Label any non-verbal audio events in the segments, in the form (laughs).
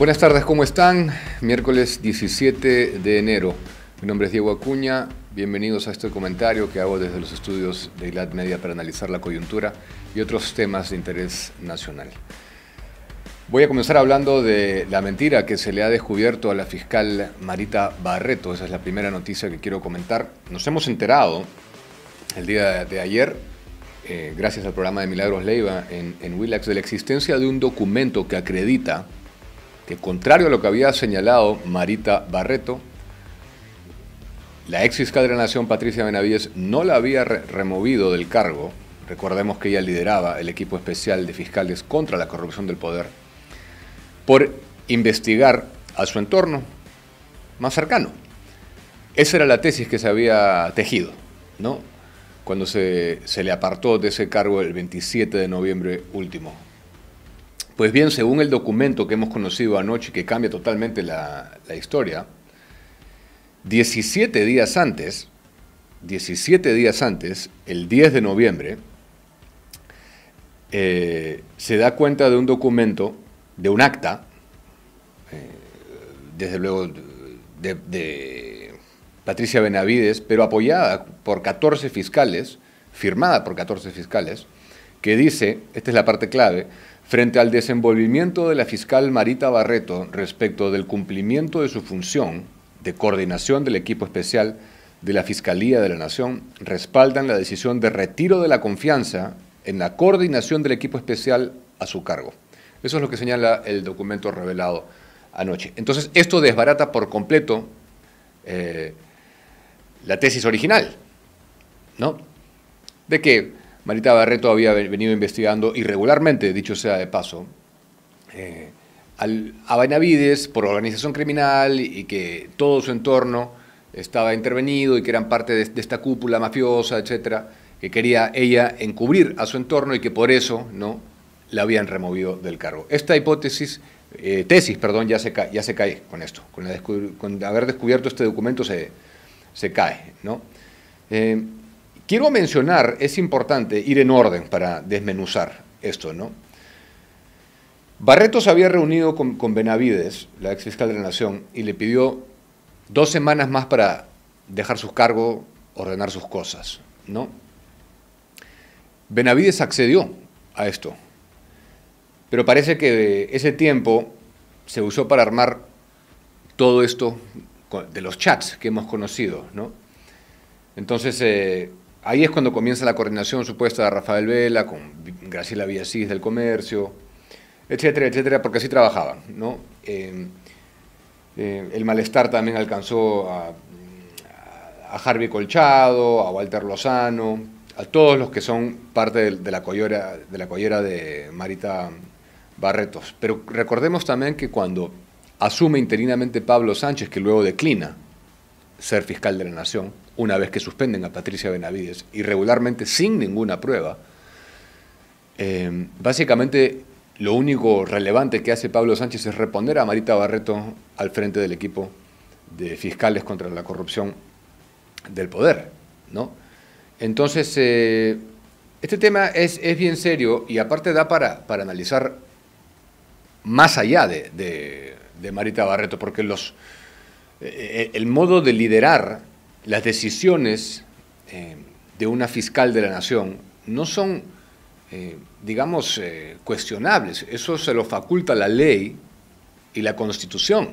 Buenas tardes, ¿cómo están? Miércoles 17 de enero. Mi nombre es Diego Acuña. Bienvenidos a este comentario que hago desde los estudios de ILAT Media para analizar la coyuntura y otros temas de interés nacional. Voy a comenzar hablando de la mentira que se le ha descubierto a la fiscal Marita Barreto. Esa es la primera noticia que quiero comentar. Nos hemos enterado el día de ayer, eh, gracias al programa de Milagros Leiva en, en Willax, de la existencia de un documento que acredita que contrario a lo que había señalado Marita Barreto, la ex de la Nación, Patricia Benavides, no la había removido del cargo. Recordemos que ella lideraba el equipo especial de fiscales contra la corrupción del poder por investigar a su entorno más cercano. Esa era la tesis que se había tejido, ¿no? Cuando se, se le apartó de ese cargo el 27 de noviembre último. Pues bien, según el documento que hemos conocido anoche, que cambia totalmente la, historia, 17 días antes, 17 días antes, el 10 de noviembre, eh, se da cuenta de un documento, de un acta, eh, desde luego de, de, Patricia Benavides, pero apoyada por 14 fiscales, firmada por 14 fiscales, que dice, esta es la parte clave, Frente al desenvolvimiento de la fiscal Marita Barreto respecto del cumplimiento de su función de coordinación del equipo especial de la Fiscalía de la Nación, respaldan la decisión de retiro de la confianza en la coordinación del equipo especial a su cargo. Eso es lo que señala el documento revelado anoche. Entonces, esto desbarata por completo eh, la tesis original, ¿no? De que Marita Barreto había venido investigando irregularmente, dicho sea de paso, eh, a Benavides por organización criminal y que todo su entorno estaba intervenido y que eran parte de, esta cúpula mafiosa, etcétera, que quería ella encubrir a su entorno y que por eso no la habían removido del cargo. Esta hipótesis, eh, tesis, perdón, ya se, cae, ya se cae con esto, con, haber descubierto este documento se, cae, ¿no? Eh, Quiero mencionar, es importante ir en orden para desmenuzar esto, ¿no? Barreto se había reunido con, Benavides, la ex fiscal de la Nación, y le pidió dos semanas más para dejar sus cargos, ordenar sus cosas, ¿no? Benavides accedió a esto, pero parece que ese tiempo se usó para armar todo esto de los chats que hemos conocido, ¿no? Entonces, eh, ahí es cuando comienza la coordinación supuesta de Rafael Vela con Graciela Villasís del Comercio, etcétera, etcétera, porque así trabajaban. Eh, eh, el malestar también alcanzó a, a, Harvey Colchado, a Walter Lozano, a todos los que son parte de, la, collera, de la collera de Marita Barretos. Pero recordemos también que cuando asume interinamente Pablo Sánchez, que luego declina, ser fiscal de la Nación, una vez que suspenden a Patricia Benavides, irregularmente sin ninguna prueba, eh, básicamente lo único relevante que hace Pablo Sánchez es responder a Marita Barreto al frente del equipo de fiscales contra la corrupción del poder. ¿no? Entonces, eh, este tema es, bien serio y aparte da para, para analizar más allá de Marita Barreto, porque los, eh, el modo de liderar las decisiones eh, de una fiscal de la nación no son, eh, digamos, cuestionables. Eso se lo faculta la ley y la constitución.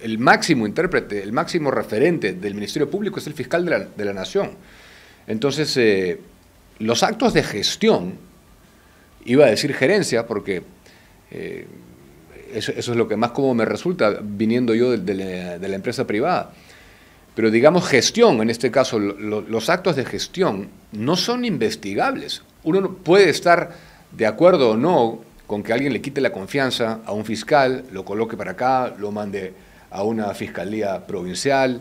el máximo intérprete, el máximo referente del Ministerio Público es el fiscal de la, nación. Entonces, los actos de gestión, iba a decir gerencia, porque eso, es lo que más como me resulta viniendo yo de, la, empresa privada. Pero digamos gestión, en este caso los actos de gestión no son investigables. Uno puede estar de acuerdo o no con que alguien le quite la confianza a un fiscal, lo coloque para acá, lo mande a una fiscalía provincial,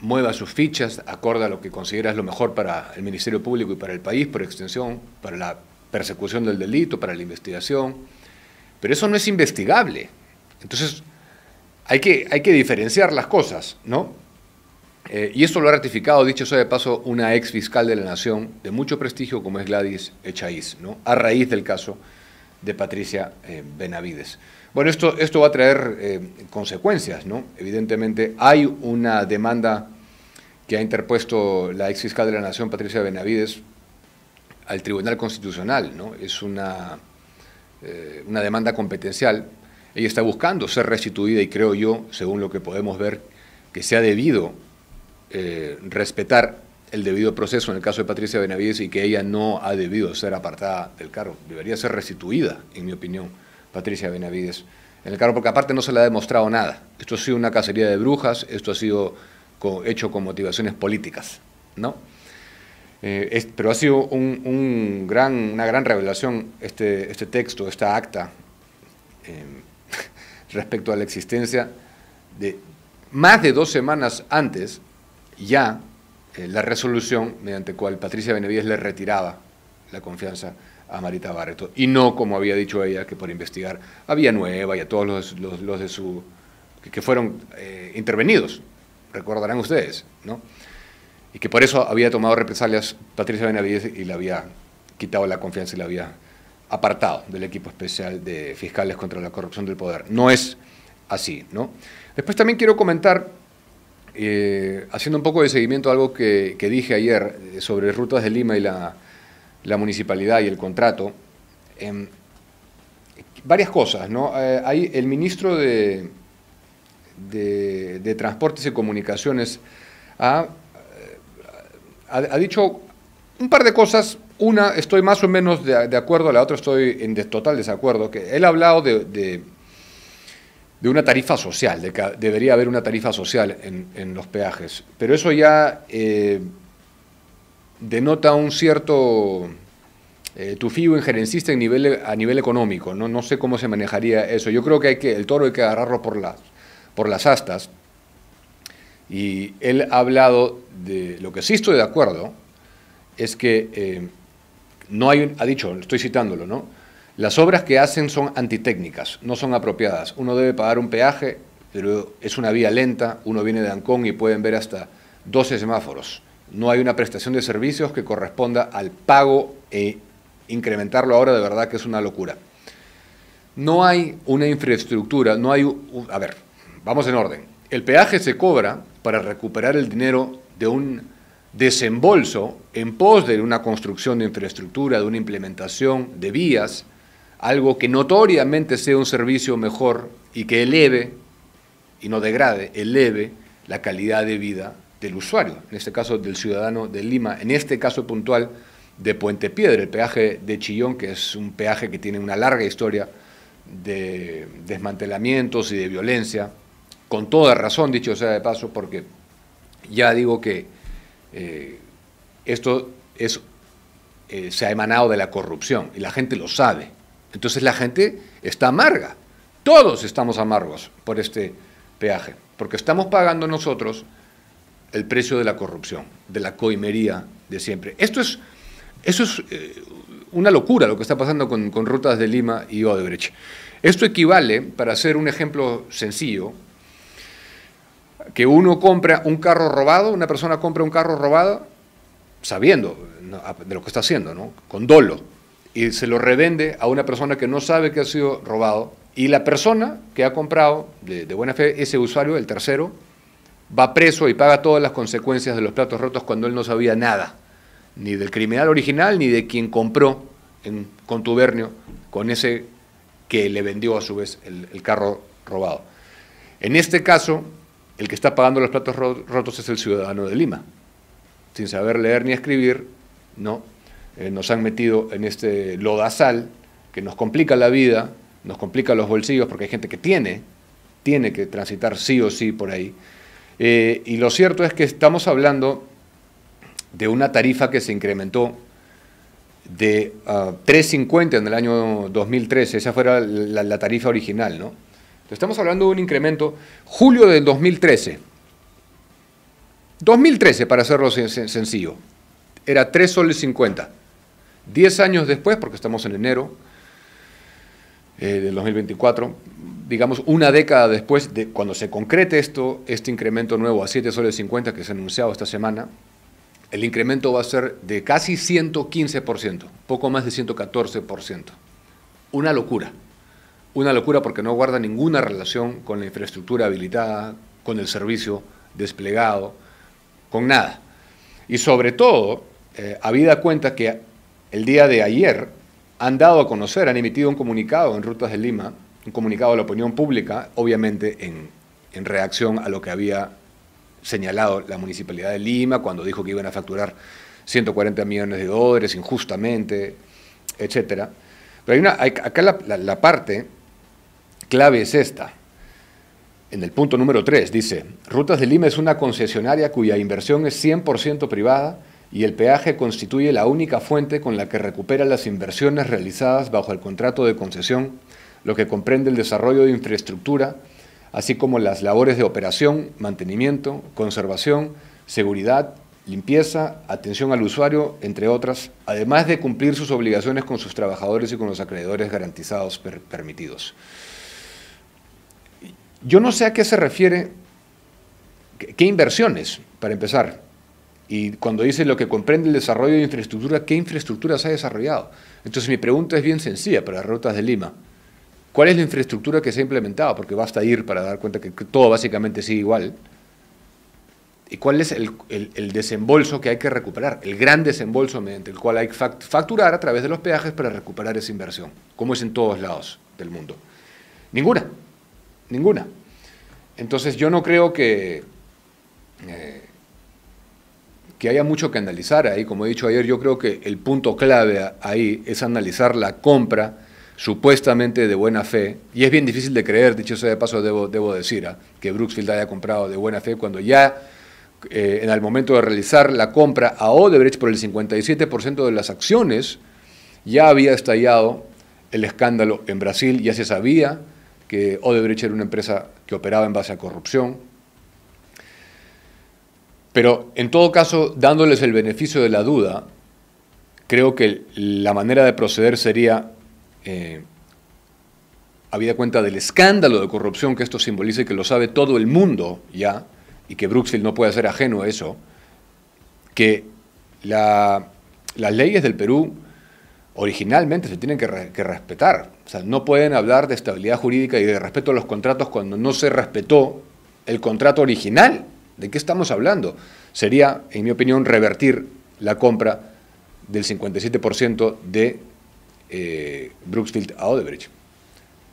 mueva sus fichas, acorda lo que considera es lo mejor para el Ministerio Público y para el país, por extensión, para la persecución del delito, para la investigación. Pero eso no es investigable. Entonces, hay que, hay que diferenciar las cosas, ¿no? Eh, y esto lo ha ratificado, dicho eso de paso, una ex fiscal de la Nación de mucho prestigio como es Gladys Echaíz, ¿no? a raíz del caso de Patricia eh, Benavides. Bueno, esto, esto va a traer eh, consecuencias, ¿no? Evidentemente hay una demanda que ha interpuesto la ex fiscal de la Nación, Patricia Benavides, al Tribunal Constitucional, ¿no? Es una eh, una demanda competencial. Ella está buscando ser restituida y creo yo, según lo que podemos ver, que se ha debido eh, respetar el debido proceso en el caso de Patricia Benavides y que ella no ha debido ser apartada del cargo. Debería ser restituida, en mi opinión, Patricia Benavides en el cargo, porque aparte no se le ha demostrado nada. Esto ha sido una cacería de brujas, esto ha sido hecho con motivaciones políticas, ¿no? Eh, pero ha sido una gran revelación este, este texto, esta acta, eh, (laughs) respecto a la existencia de más de dos semanas antes ya eh, la resolución mediante cual Patricia Benavides le retiraba la confianza a Marita Barreto. Y no, como había dicho ella, que por investigar a Villanueva y a todos los, de su... que fueron intervenidos, recordarán ustedes, ¿no? y que por eso había tomado represalias Patricia Benavides y le había quitado la confianza y la había apartado del equipo especial de fiscales contra la corrupción del poder. No es así, ¿no? Después también quiero comentar, eh, haciendo un poco de seguimiento a algo que, dije ayer eh, sobre Rutas de Lima y la, municipalidad y el contrato, em, varias cosas, ¿no? hay eh, el ministro de, de, de Transportes y Comunicaciones ha ha, dicho un par de cosas. Una, estoy más o menos de, de acuerdo, la otra estoy en total desacuerdo. Que él ha hablado de, de, una tarifa social, de que debería haber una tarifa social en, los peajes. Pero eso ya eh, denota un cierto eh, tufío injerencista en nivel, a nivel económico. ¿no? no sé cómo se manejaría eso. Yo creo que, hay que el toro hay que agarrarlo por las, por las astas. Y él ha hablado de lo que sí estoy de acuerdo, es que eh, no hay, ha dicho, estoy citándolo, ¿no? Las obras que hacen son antitécnicas, no son apropiadas. Uno debe pagar un peaje, pero es una vía lenta, uno viene de Ancón y pueden ver hasta 12 semáforos. No hay una prestación de servicios que corresponda al pago e incrementarlo ahora de verdad que es una locura. No hay una infraestructura, no hay... A ver, vamos en orden. El peaje se cobra para recuperar el dinero de un desembolso en pos de una construcción de infraestructura, de una implementación de vías, algo que notoriamente sea un servicio mejor y que eleve, y no degrade, eleve la calidad de vida del usuario, en este caso del ciudadano de Lima, en este caso puntual de Puente Piedra, el peaje de Chillón, que es un peaje que tiene una larga historia de desmantelamientos y de violencia con toda razón, dicho sea de paso, porque ya digo que eh, esto es, eh, se ha emanado de la corrupción y la gente lo sabe. Entonces la gente está amarga. Todos estamos amargos por este peaje, porque estamos pagando nosotros el precio de la corrupción, de la coimería de siempre. Esto es, eso es eh, una locura lo que está pasando con, con Rutas de Lima y Odebrecht. Esto equivale, para hacer un ejemplo sencillo, que uno compra un carro robado, una persona compra un carro robado sabiendo ah, de lo que está haciendo, con dolo, y se lo revende a una persona que no sabe que ha sido robado, y la persona que ha comprado de, buena fe, ese usuario, el tercero, va preso y paga todas las consecuencias de los platos rotos cuando él no sabía nada, ni del criminal original, ni de quien compró en contubernio con ese que le vendió a su vez el carro robado. En este caso, el que está pagando los platos rotos es el ciudadano de Lima. Sin saber leer ni escribir, ¿no? Eh, nos han metido en este lodazal que nos complica la vida, nos complica los bolsillos, porque hay gente que tiene, tiene que transitar sí o sí por ahí. Eh, y lo cierto es que estamos hablando de una tarifa que se incrementó de 3.50 ah, en el año 2013, esa fuera la, la tarifa original, ¿no? Estamos hablando de un incremento julio del 2013. 2013, para hacerlo sencillo, era 3 soles 50. 10 años después, porque estamos en enero eh, del 2024, digamos una década después de cuando se concrete esto, este incremento nuevo a 7 soles 50 que se ha anunciado esta semana, el incremento va a ser de casi 115%, poco más de 114%. Una locura. Una locura porque no guarda ninguna relación con la infraestructura habilitada, con el servicio desplegado, con nada. Y sobre todo, había eh, habida cuenta que el día de ayer han dado a conocer, han emitido un comunicado en Rutas de Lima, un comunicado a la opinión pública, obviamente en, reacción a lo que había señalado la Municipalidad de Lima cuando dijo que iban a facturar 140 millones de dólares injustamente, etcétera. Pero hay una, acá la parte clave es esta. En el punto número 3 dice, Rutas de Lima es una concesionaria cuya inversión es 100% privada y el peaje constituye la única fuente con la que recupera las inversiones realizadas bajo el contrato de concesión, lo que comprende el desarrollo de infraestructura, así como las labores de operación, mantenimiento, conservación, seguridad, limpieza, atención al usuario, entre otras, además de cumplir sus obligaciones con sus trabajadores y con los acreedores garantizados permitidos. Yo no sé a qué se refiere, qué inversiones, para empezar. Y cuando dice lo que comprende el desarrollo de infraestructura, ¿qué infraestructura se ha desarrollado? Entonces mi pregunta es bien sencilla para las rutas de Lima. ¿Cuál es la infraestructura que se ha implementado? Porque basta ir para dar cuenta que todo básicamente sigue igual. ¿Y cuál es el, el, desembolso que hay que recuperar? El gran desembolso mediante el cual hay que facturar a través de los peajes para recuperar esa inversión, como es en todos lados del mundo. Ninguna. Ninguna. Entonces yo no creo que, eh, que haya mucho que analizar ahí. Como he dicho ayer, yo creo que el punto clave ahí es analizar la compra supuestamente de buena fe, y es bien difícil de creer, dicho sea de paso, debo, debo decir, ¿ah? que Brooksfield haya comprado de buena fe cuando ya eh, en el momento de realizar la compra a Odebrecht por el 57% de las acciones, ya había estallado el escándalo en Brasil, ya se sabía, que Odebrecht era una empresa que operaba en base a corrupción. Pero en todo caso, dándoles el beneficio de la duda, creo que la manera de proceder sería, eh, habida cuenta del escándalo de corrupción que esto simboliza y que lo sabe todo el mundo ya, y que Bruxelles no puede ser ajeno a eso, que las leyes del Perú originalmente se tienen que, respetar. O sea, no pueden hablar de estabilidad jurídica y de respeto a los contratos cuando no se respetó el contrato original. ¿De qué estamos hablando? Sería, en mi opinión, revertir la compra del 57% de eh, Brooksfield a Odebrecht.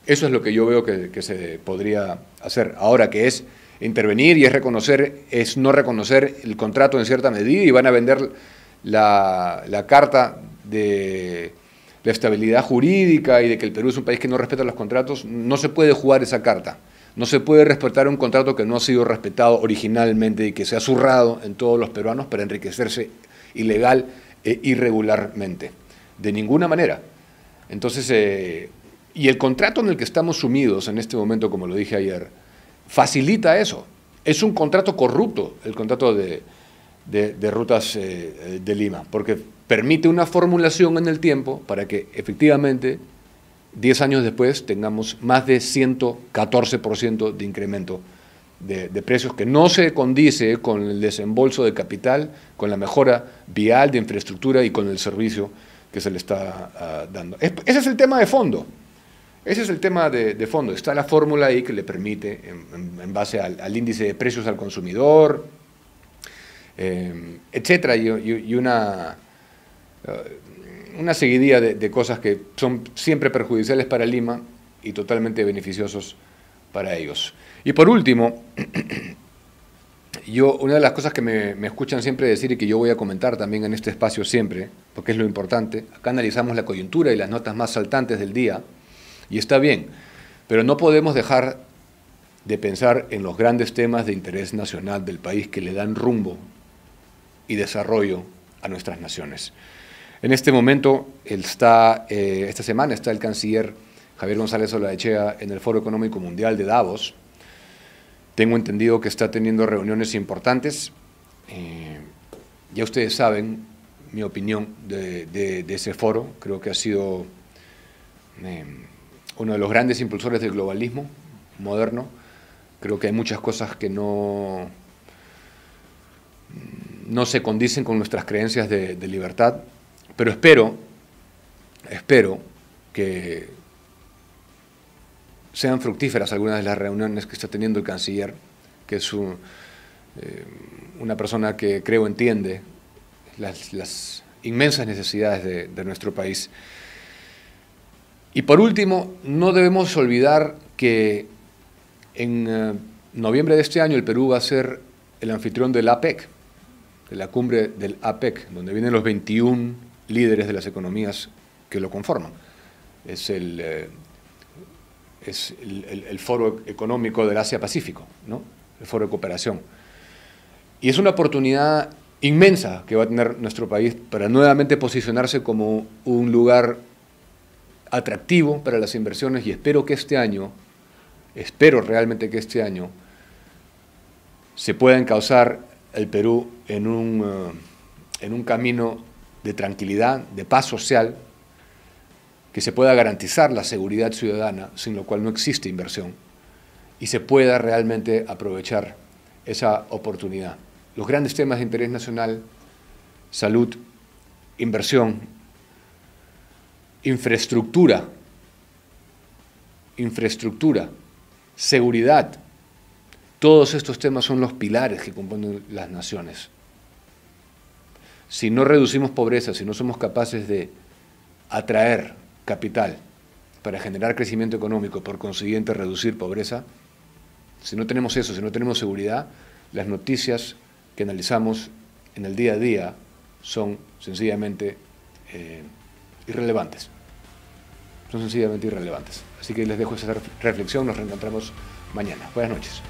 Eso es lo que yo veo que, se podría hacer. Ahora que es intervenir y es reconocer, es no reconocer el contrato en cierta medida y van a vender la carta de la estabilidad jurídica y de que el Perú es un país que no respeta los contratos, no se puede jugar esa carta. No se puede respetar un contrato que no ha sido respetado originalmente y que se ha zurrado en todos los peruanos para enriquecerse ilegal e irregularmente. De ninguna manera. Entonces, eh, y el contrato en el que estamos sumidos en este momento, como lo dije ayer, facilita eso. Es un contrato corrupto, el contrato de, rutas eh, de Lima, porque permite una formulación en el tiempo para que efectivamente 10 años después tengamos más de 114% de incremento de, precios que no se condice con el desembolso de capital, con la mejora vial, de infraestructura y con el servicio que se le está ah, dando. ese es el tema de fondo. Ese es el tema de, fondo. Está la fórmula ahí que le permite, en, base al, índice de precios al consumidor, eh, etcétera, y una una seguidilla de, cosas que son siempre perjudiciales para Lima y totalmente beneficiosos para ellos. Y por último, (clears throat) yo, una de las cosas que me, me, escuchan siempre decir y que yo voy a comentar también en este espacio siempre, porque es lo importante, acá analizamos la coyuntura y las notas más saltantes del día, y está bien, pero no podemos dejar de pensar en los grandes temas de interés nacional del país que le dan rumbo y desarrollo a nuestras naciones. En este momento, está, eh, esta semana, está el canciller Javier González Olavechea en el Foro Económico Mundial de Davos. Tengo entendido que está teniendo reuniones importantes. Eh, ya ustedes saben mi opinión de, ese foro. Creo que ha sido eh, uno de los grandes impulsores del globalismo moderno. Creo que hay muchas cosas que no, no se condicen con nuestras creencias de libertad pero espero, espero que sean fructíferas algunas de las reuniones que está teniendo el canciller, que es eh, una persona que creo entiende las, inmensas necesidades de, nuestro país. Y por último, no debemos olvidar que en eh, noviembre de este año el Perú va a ser el anfitrión del APEC, de la cumbre del APEC, donde vienen los 21 líderes de las economías que lo conforman. Es el, eh, es foro económico del Asia-Pacífico, ¿no? el foro de cooperación. Y es una oportunidad inmensa que va a tener nuestro país para nuevamente posicionarse como un lugar atractivo para las inversiones y espero que este año, espero realmente que este año se pueda encauzar el Perú en eh, en un camino de tranquilidad, de paz social, que se pueda garantizar la seguridad ciudadana, sin lo cual no existe inversión, y se pueda realmente aprovechar esa oportunidad. Los grandes temas de interés nacional, salud, inversión, infraestructura, infraestructura, seguridad, todos estos temas son los pilares que componen las naciones si no reducimos pobreza, si no somos capaces de atraer capital para generar crecimiento económico, por consiguiente reducir pobreza, si no tenemos eso, si no tenemos seguridad, las noticias que analizamos en el día a día son sencillamente eh, irrelevantes. Son sencillamente irrelevantes. Así que les dejo esa reflexión, nos reencontramos mañana. Buenas noches.